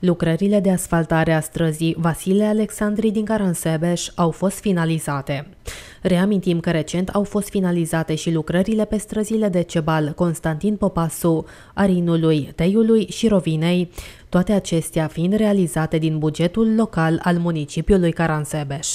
Lucrările de asfaltare a străzii Vasile Alexandrii din Caransebeș au fost finalizate. Reamintim că recent au fost finalizate și lucrările pe străzile de Cebal, Constantin Popasu, Arinului, Teiului și Rovinei, toate acestea fiind realizate din bugetul local al municipiului Caransebeș.